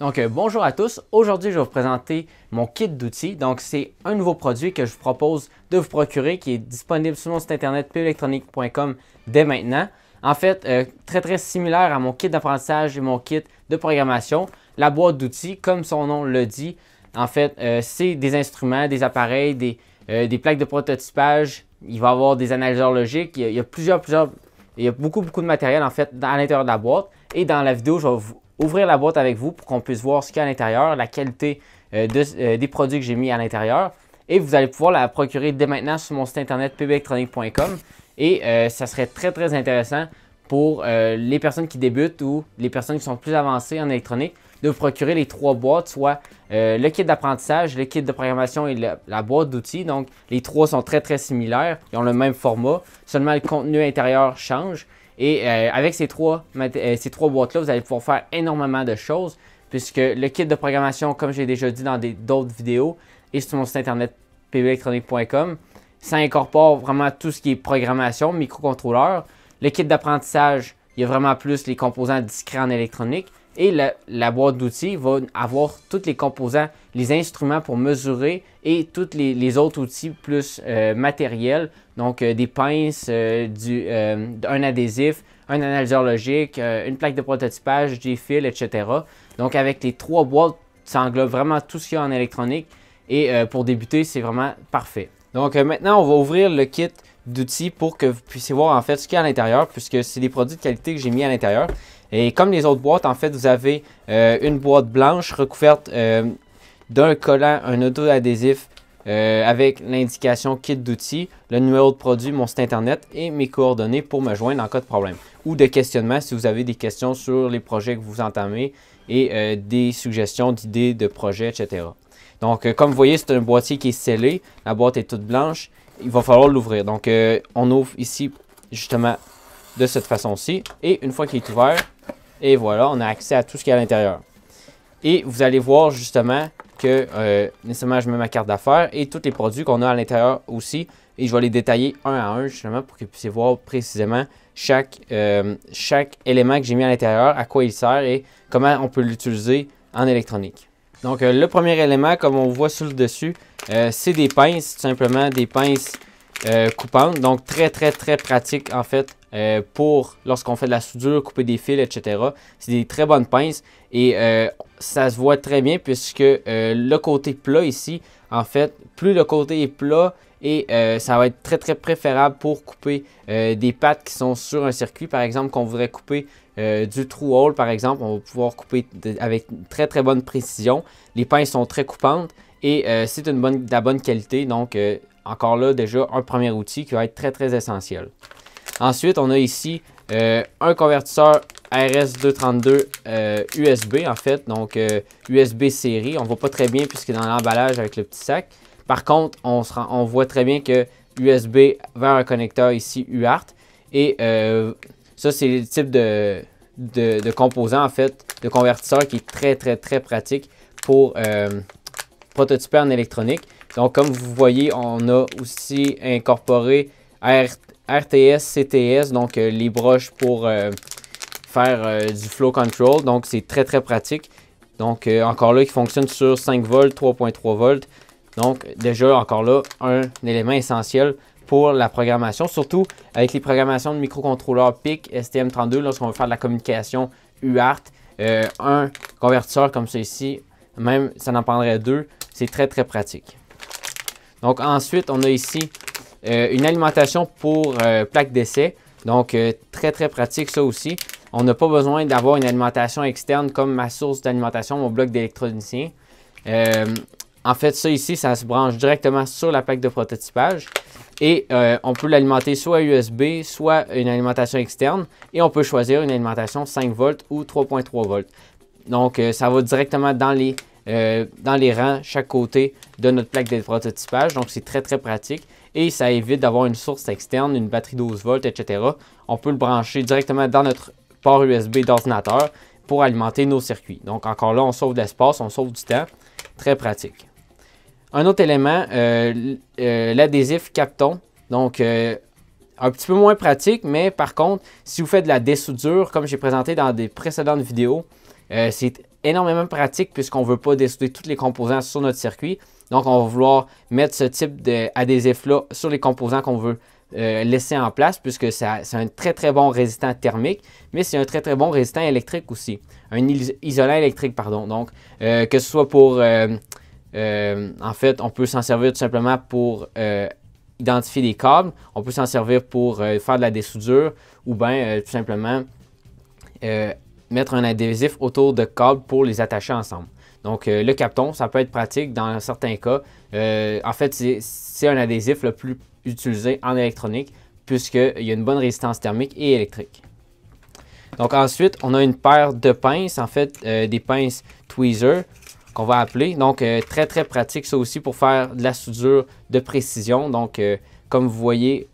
Donc euh, bonjour à tous, aujourd'hui je vais vous présenter mon kit d'outils. Donc c'est un nouveau produit que je vous propose de vous procurer qui est disponible sur mon site internet pelectronique.com dès maintenant. En fait, euh, très très similaire à mon kit d'apprentissage et mon kit de programmation. La boîte d'outils, comme son nom le dit, en fait euh, c'est des instruments, des appareils, des, des, plaques de prototypage. Il va y avoir des analyseurs logiques, il y a, plusieurs, plusieurs, il y a beaucoup beaucoup de matériel en fait à l'intérieur de la boîte. Et dans la vidéo, je vais vous ouvrir la boîte avec vous pour qu'on puisse voir ce qu'il y a à l'intérieur, la qualité euh, euh, des produits que j'ai mis à l'intérieur. Et vous allez pouvoir la procurer dès maintenant sur mon site internet pbelectronique.com. Et euh, ça serait très très intéressant pour les personnes qui débutent ou les personnes qui sont plus avancées en électronique de vous procurer les trois boîtes, soit le kit d'apprentissage, le kit de programmation et la, la boîte d'outils. Donc les trois sont très très similaires, ils ont le même format, seulement le contenu intérieur change. Et euh, avec ces trois, euh, ces trois boîtes-là, vous allez pouvoir faire énormément de choses puisque le kit de programmation, comme j'ai déjà dit dans d'autres vidéos et sur mon site internet pbelectronique.com, ça incorpore vraiment tout ce qui est programmation, microcontrôleur, le kit d'apprentissage il y a vraiment plus les composants discrets en électronique. Et la, boîte d'outils va avoir tous les composants, les instruments pour mesurer et tous les, autres outils plus euh, matériels, donc euh, des pinces, euh, un adhésif, un analyseur logique, une plaque de prototypage, des fils, etc. Donc avec les trois boîtes, ça englobe vraiment tout ce qu'il y a en électronique. Et pour débuter, c'est vraiment parfait. Donc maintenant, on va ouvrir le kit d'outils pour que vous puissiez voir en fait ce qu'il y a à l'intérieur, puisque c'est des produits de qualité que j'ai mis à l'intérieur. Et comme les autres boîtes, en fait, vous avez euh, une boîte blanche recouverte euh, d'un collant, un auto-adhésif euh, avec l'indication kit d'outils, le numéro de produit, mon site internet et mes coordonnées pour me joindre en cas de problème ou de questionnement si vous avez des questions sur les projets que vous entamez et des suggestions d'idées de projets, etc. Donc, comme vous voyez, c'est un boîtier qui est scellé. La boîte est toute blanche il va falloir l'ouvrir. Donc, euh, on ouvre ici, justement, de cette façon-ci. Et une fois qu'il est ouvert, et voilà, on a accès à tout ce qu'il y a à l'intérieur. Et vous allez voir, justement, que euh, nécessairement, je mets ma carte d'affaires et tous les produits qu'on a à l'intérieur aussi. Et je vais les détailler un à un, justement, pour que vous puissiez voir précisément chaque, euh, chaque élément que j'ai mis à l'intérieur, à quoi il sert et comment on peut l'utiliser en électronique. Donc, euh, le premier élément, comme on voit sur le dessus, euh, c'est des pinces, tout simplement des pinces euh, coupantes. Donc, très, très, très pratique, en fait, pour lorsqu'on fait de la soudure, couper des fils, etc. C'est des très bonnes pinces et ça se voit très bien puisque le côté plat ici, en fait, plus le côté est plat et ça va être très très préférable pour couper des pattes qui sont sur un circuit, par exemple, qu'on voudrait couper euh, du true hole, par exemple, on va pouvoir couper avec très très bonne précision. Les pinces sont très coupantes et euh, c'est de la bonne qualité. Donc, euh, encore là, déjà, un premier outil qui va être très très essentiel. Ensuite, on a ici un convertisseur RS232 USB, en fait, donc USB série. On ne voit pas très bien puisque dans l'emballage avec le petit sac. Par contre, on, se on voit très bien que USB vers un connecteur ici UART. Et ça, c'est le type de, de, composants, en fait, de convertisseurs qui est très, très, très pratique pour euh, prototyper en électronique. Donc, comme vous voyez, on a aussi incorporé RTS, CTS, donc euh, les broches pour euh, faire du flow control. Donc, c'est très, très pratique. Donc, encore là, qui fonctionne sur 5 volts, 3.3 volts. Donc, déjà, encore là, un élément essentiel pour la programmation, surtout avec les programmations de microcontrôleurs PIC STM32 lorsqu'on veut faire de la communication UART. Euh, un convertisseur comme ça même ça n'en prendrait deux, c'est très très pratique. Donc ensuite, on a ici euh, une alimentation pour euh, plaque d'essai, donc euh, très très pratique ça aussi. On n'a pas besoin d'avoir une alimentation externe comme ma source d'alimentation, mon bloc d'électronicien. En fait, ça ici, ça se branche directement sur la plaque de prototypage. Et euh, on peut l'alimenter soit USB, soit une alimentation externe. Et on peut choisir une alimentation 5 volts ou 3.3 volts. Donc, euh, ça va directement dans les, euh, dans les rangs, chaque côté de notre plaque de prototypage. Donc, c'est très, très pratique. Et ça évite d'avoir une source externe, une batterie 12 volts, etc. On peut le brancher directement dans notre port USB d'ordinateur pour alimenter nos circuits. Donc, encore là, on sauve de l'espace, on sauve du temps. Très pratique. Un autre élément, euh, euh, l'adhésif Capton. Donc, euh, un petit peu moins pratique, mais par contre, si vous faites de la dessoudure, comme j'ai présenté dans des précédentes vidéos, c'est énormément pratique puisqu'on ne veut pas dessouder tous les composants sur notre circuit. Donc, on va vouloir mettre ce type d'adhésif-là sur les composants qu'on veut laisser en place puisque c'est un très, très bon résistant thermique, mais c'est un très, très bon résistant électrique aussi. Un isolant électrique, pardon. Donc, que ce soit pour euh, en fait, on peut s'en servir tout simplement pour euh, identifier des câbles, on peut s'en servir pour euh, faire de la dessoudure ou bien tout simplement mettre un adhésif autour de câbles pour les attacher ensemble. Donc le capton, ça peut être pratique dans certains cas. en fait, c'est un adhésif le plus utilisé en électronique puisqu'il y a une bonne résistance thermique et électrique. Donc ensuite, on a une paire de pinces, en fait des pinces tweezer on va appeler. Donc, euh, très, très pratique, ça aussi, pour faire de la soudure de précision. Donc, euh, comme vous voyez,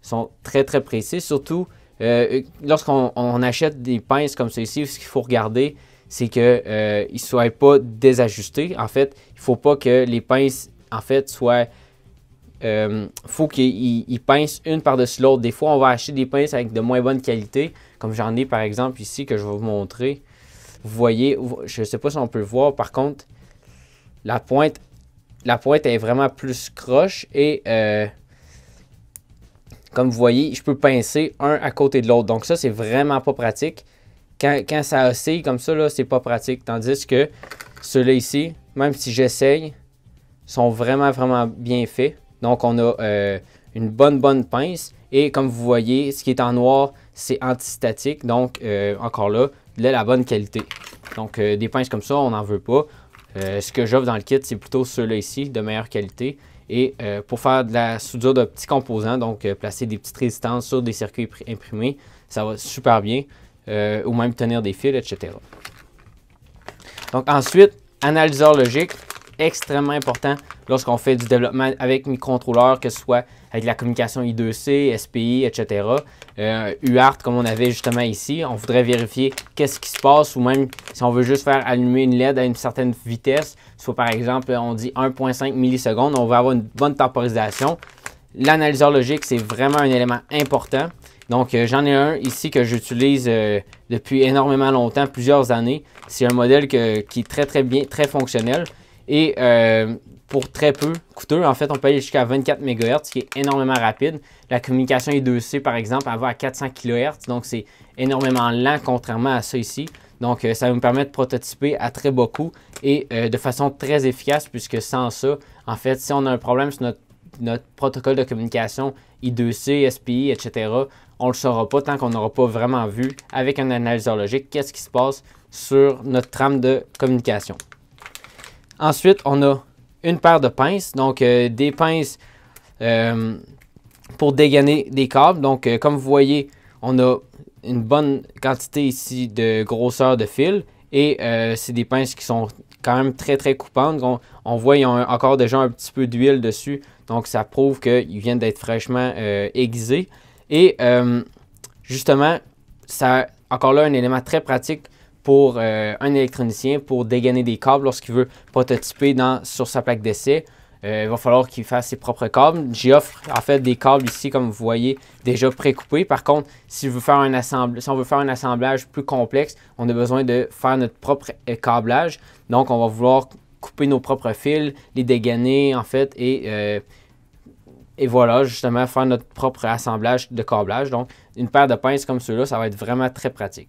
sont très, très précis. Surtout, euh, lorsqu'on achète des pinces comme ceci, ce qu'il faut regarder, c'est qu'ils ne soient pas désajustés. En fait, il ne faut pas que les pinces, en fait, soient... il faut qu'ils pincent une par-dessus l'autre. Des fois, on va acheter des pinces avec de moins bonne qualité, comme j'en ai par exemple ici que je vais vous montrer. Vous voyez, je ne sais pas si on peut le voir, par contre, la pointe, la pointe est vraiment plus croche et euh, comme vous voyez, je peux pincer un à côté de l'autre. Donc ça, c'est vraiment pas pratique. Quand, ça oscille comme ça, là, c'est pas pratique. Tandis que ceux-là ici, même si j'essaye, sont vraiment, vraiment bien faits. Donc on a euh, une bonne, bonne pince. Et comme vous voyez, ce qui est en noir, c'est antistatique. Donc euh, encore là, de la bonne qualité. Donc, euh, des pinces comme ça, on n'en veut pas. Euh, ce que j'offre dans le kit, c'est plutôt ceux-là ici, de meilleure qualité. Et euh, pour faire de la soudure de petits composants, donc placer des petites résistances sur des circuits imprimés, ça va super bien. ou même tenir des fils, etc. Donc ensuite, analyseur logique extrêmement important lorsqu'on fait du développement avec microcontrôleur, que ce soit avec la communication I2C, SPI, etc. Euh, UART comme on avait justement ici, on voudrait vérifier qu'est-ce qui se passe ou même si on veut juste faire allumer une LED à une certaine vitesse, soit par exemple on dit 1.5 millisecondes, on veut avoir une bonne temporisation. L'analyseur logique, c'est vraiment un élément important. Donc, euh, j'en ai un ici que j'utilise euh, depuis énormément longtemps, plusieurs années. C'est un modèle qui est très, très bien, très fonctionnel. Et euh, pour très peu coûteux, en fait, on peut aller jusqu'à 24 MHz, ce qui est énormément rapide. La communication I2C, par exemple, elle va à 400 kHz, donc c'est énormément lent contrairement à ça ici. Donc, euh, ça va permet permettre de prototyper à très beaucoup coût et euh, de façon très efficace, puisque sans ça, en fait, si on a un problème sur notre, notre protocole de communication I2C, SPI, etc., on ne le saura pas tant qu'on n'aura pas vraiment vu avec un analyseur logique qu'est-ce qui se passe sur notre trame de communication. Ensuite, on a une paire de pinces, donc euh, des pinces euh, pour dégainer des câbles. Donc, euh, comme vous voyez, on a une bonne quantité ici de grosseur de fil et c'est des pinces qui sont quand même très très coupantes. On, voit, voit, y ont encore déjà un petit peu d'huile dessus, donc ça prouve qu'ils viennent d'être fraîchement aiguisés. Et justement, ça encore là un élément très pratique pour euh, un électronicien pour dégainer des câbles lorsqu'il veut prototyper sur sa plaque d'essai. Euh, il va falloir qu'il fasse ses propres câbles. J'y offre en fait des câbles ici, comme vous voyez, déjà précoupés. Par contre, si, on veut faire un assemblage plus complexe, on a besoin de faire notre propre euh, câblage. Donc, on va vouloir couper nos propres fils, les dégainer en fait, et, et voilà, justement, faire notre propre assemblage de câblage. Donc, une paire de pinces comme ceux-là, ça va être vraiment très pratique.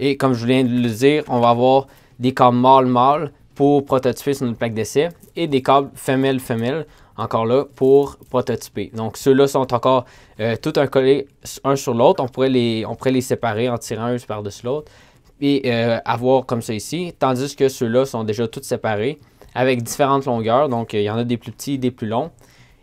Et comme je viens de le dire, on va avoir des câbles mâle mâles pour prototyper sur notre plaque d'essai et des câbles femelle femelles encore là, pour prototyper. Donc ceux-là sont encore euh, tout un collés un sur l'autre. On, pourrait les, on pourrait les séparer en tirant un par-dessus l'autre et euh, avoir comme ça ici, tandis que ceux-là sont déjà tous séparés avec différentes longueurs. Donc il y en a des plus petits, des plus longs.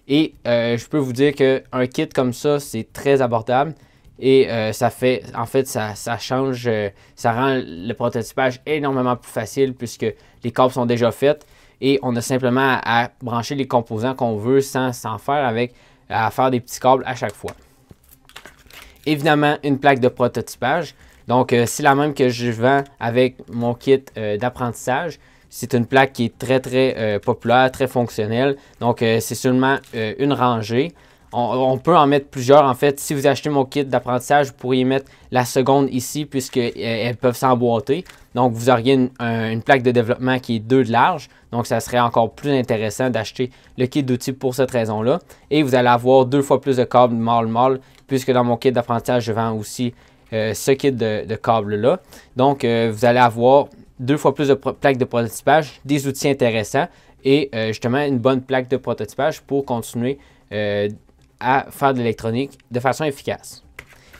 Et euh, je peux vous dire qu'un kit comme ça, c'est très abordable. Et euh, ça fait, en fait, ça, change, euh, ça rend le prototypage énormément plus facile puisque les câbles sont déjà faits et on a simplement à, brancher les composants qu'on veut sans s'en faire avec, à faire des petits câbles à chaque fois. Évidemment, une plaque de prototypage. Donc, c'est euh, la même que je vends avec mon kit d'apprentissage. C'est une plaque qui est très, très populaire, très fonctionnelle. Donc, c'est seulement une rangée on, peut en mettre plusieurs. En fait, si vous achetez mon kit d'apprentissage, vous pourriez mettre la seconde ici, puisqu'elles euh, peuvent s'emboîter. Donc, vous auriez une, plaque de développement qui est 2 de large. Donc, ça serait encore plus intéressant d'acheter le kit d'outils pour cette raison-là. Et vous allez avoir deux fois plus de câbles mâle-mâle, puisque dans mon kit d'apprentissage, je vends aussi euh, ce kit de, câbles-là. Donc, euh, vous allez avoir deux fois plus de plaques de prototypage, des outils intéressants et justement une bonne plaque de prototypage pour continuer à faire de l'électronique de façon efficace.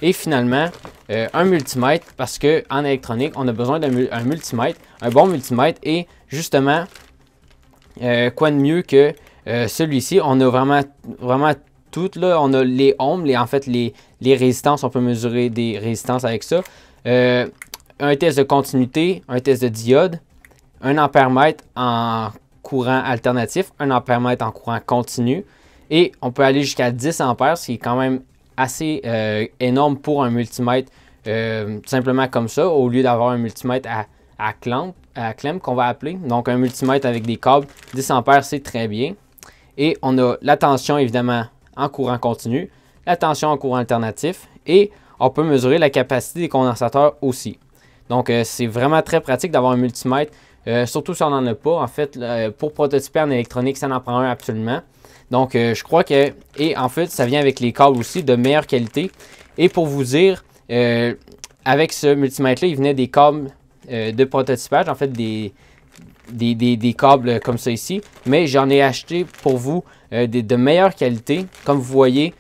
Et finalement, euh, un multimètre, parce qu'en électronique, on a besoin d'un multimètre, un bon multimètre, et justement, euh, quoi de mieux que euh, celui-ci, on a vraiment, vraiment tout, là, on a les ohms, les, en fait, les, résistances, on peut mesurer des résistances avec ça, un test de continuité, un test de diode, un ampère-mètre en courant alternatif, un ampère-mètre en courant continu, et on peut aller jusqu'à 10 ampères, ce qui est quand même assez euh, énorme pour un multimètre euh, simplement comme ça, au lieu d'avoir un multimètre à, à clamp, qu'on va appeler. Donc un multimètre avec des câbles, 10 ampères, c'est très bien. Et on a la tension évidemment en courant continu, la tension en courant alternatif et on peut mesurer la capacité des condensateurs aussi. Donc euh, c'est vraiment très pratique d'avoir un multimètre, surtout si on n'en a pas. En fait, pour prototyper en électronique, ça n'en prend un absolument. Donc, euh, je crois que... Et en fait, ça vient avec les câbles aussi de meilleure qualité. Et pour vous dire, euh, avec ce multimètre-là, il venait des câbles euh, de prototypage, en fait, des, des, des, câbles comme ça ici. Mais j'en ai acheté pour vous des, de meilleure qualité. Comme vous voyez,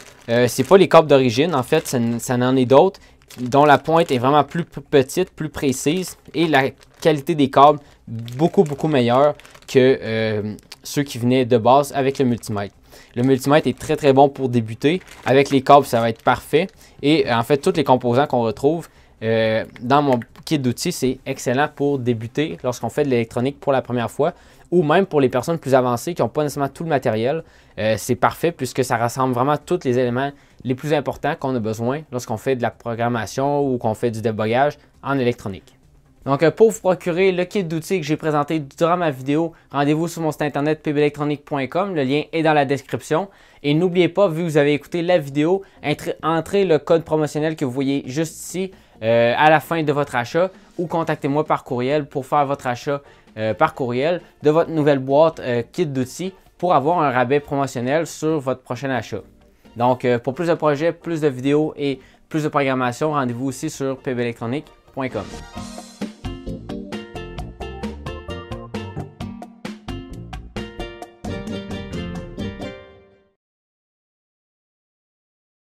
c'est pas les câbles d'origine, en fait, ça, en n'en est d'autres dont la pointe est vraiment plus petite, plus précise et la qualité des câbles beaucoup beaucoup meilleure que, ceux qui venaient de base avec le multimètre. Le multimètre est très très bon pour débuter. Avec les câbles, ça va être parfait. Et euh, en fait, tous les composants qu'on retrouve euh, dans mon kit d'outils, c'est excellent pour débuter lorsqu'on fait de l'électronique pour la première fois ou même pour les personnes plus avancées qui n'ont pas nécessairement tout le matériel. Euh, c'est parfait puisque ça rassemble vraiment tous les éléments les plus importants qu'on a besoin lorsqu'on fait de la programmation ou qu'on fait du débogage en électronique. Donc, euh, pour vous procurer le kit d'outils que j'ai présenté durant ma vidéo, rendez-vous sur mon site internet pbelectronique.com. Le lien est dans la description. Et n'oubliez pas, vu que vous avez écouté la vidéo, entrez le code promotionnel que vous voyez juste ici euh, à la fin de votre achat ou contactez-moi par courriel pour faire votre achat euh, par courriel de votre nouvelle boîte kit d'outils pour avoir un rabais promotionnel sur votre prochain achat. Donc, pour plus de projets, plus de vidéos et plus de programmation, rendez-vous aussi sur pbelectronique.com.